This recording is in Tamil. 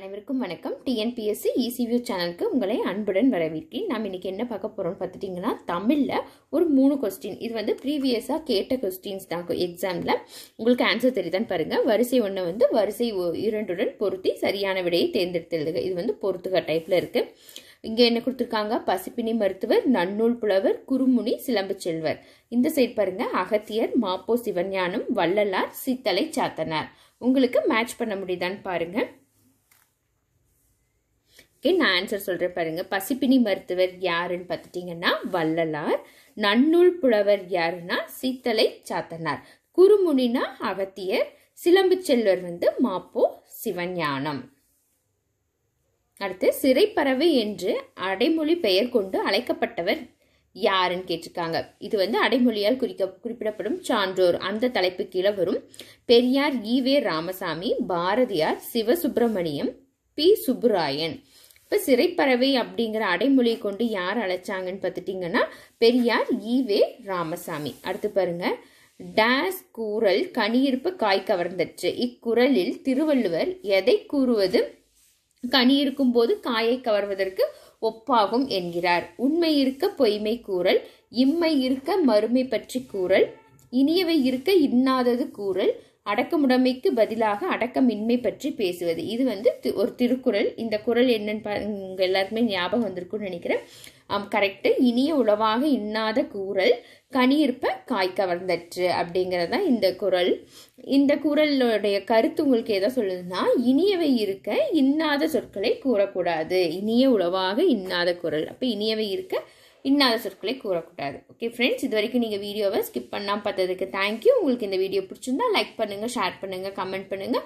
அனைவருக்கும் வணக்கம் டிஎன்பிஎஸ்சி இசிவியூ சேனலுக்கு உங்களை அன்புடன் வரவேற்கிறேன் நாம் இன்றைக்கி என்ன பார்க்க போகிறோம்னு பார்த்துட்டிங்கன்னா தமிழில் ஒரு மூணு கொஸ்டின் இது வந்து ப்ரீவியஸாக கேட்ட கொஸ்டின்ஸ் தான் எக்ஸாமில் உங்களுக்கு ஆன்சர் தெரியுதான்னு பாருங்கள் வரிசை ஒன்று வந்து வரிசை இரண்டுடன் பொருத்தி சரியான விடையை தேர்ந்தெடுத்து இது வந்து பொருத்துக டைப்பில் இருக்குது இங்கே என்ன கொடுத்துருக்காங்க பசிப்பினி மருத்துவர் நன்னூல் புலவர் குறுமுனி சிலம்பு செல்வர் இந்த சைட் பாருங்க அகத்தியர் மாப்போ சிவஞானம் வள்ளலார் சித்தலை சாத்தனார் உங்களுக்கு மேட்ச் பண்ண முடியுதான்னு பாருங்கள் ஓகே நான் ஆன்சர் சொல்கிறேன் பாருங்கள் பசிப்பினி மருத்துவர் யாருன்னு பார்த்துட்டிங்கன்னா வள்ளலார் நன்னூல் புலவர் யாருன்னா சீத்தலை சாத்தனார் குருமுனினா அகத்தியர் சிலம்பு செல்வர் வந்து மாப்போ சிவஞானம் அடுத்து சிறைப்பறவை என்று அடைமொழி பெயர் கொண்டு அழைக்கப்பட்டவர் யாருன்னு கேட்டிருக்காங்க இது வந்து அடைமொழியால் குறிக்க குறிப்பிடப்படும் சான்றோர் அந்த தலைப்பு கீழே வரும் பெரியார் ஈவே ராமசாமி பாரதியார் சிவசுப்பிரமணியம் பி சுப்புராயன் இப்போ சிறைப்பறவை அப்படிங்கிற அடைமொழியை கொண்டு யார் அழைச்சாங்கன்னு பார்த்துட்டிங்கன்னா பெரியார் ஈவே ராமசாமி அடுத்து பாருங்க டேஸ் கூறல் கனியிருப்பு காய் கவர்ந்தற்று இக்குறலில் திருவள்ளுவர் எதை கூறுவது கனி இருக்கும் போது காயை கவர்வதற்கு ஒப்பாகும் என்கிறார் உண்மை இருக்க பொய்மை கூறல் இம்மை இருக்க மறுமை பற்றி கூறல் இனியவை இருக்க இன்னாதது கூறல் அடக்கமுடைமைக்கு பதிலாக அடக்கமின்மை பற்றி பேசுவது இது வந்து ஒரு திருக்குறள் இந்த குரல் என்னன்னு உங்கள் எல்லாருக்குமே ஞாபகம் வந்திருக்கும்னு நினைக்கிறேன் கரெக்டு இனிய உளவாக இன்னாத கூறல் கனியிருப்ப காய் கவர்ந்தற்று அப்படிங்கிறது தான் இந்த குரல் இந்த குரலுடைய கருத்து உங்களுக்கு எதை சொல்லுதுன்னா இனியவை இருக்க இன்னாத சொற்களை கூறக்கூடாது இனிய உளவாக இன்னாத குரல் அப்போ இனியவை இருக்க இன்னாத சொற்களை கூறக்கூடாது ஓகே ஃப்ரெண்ட்ஸ் இது வரைக்கும் நீங்கள் வீடியோவை ஸ்கிப் பண்ணால் பார்த்ததுக்கு தேங்க்யூ உங்களுக்கு இந்த வீடியோ பிடிச்சிருந்தா லைக் பண்ணுங்கள் ஷேர் பண்ணுங்கள் கமெண்ட் பண்ணுங்கள்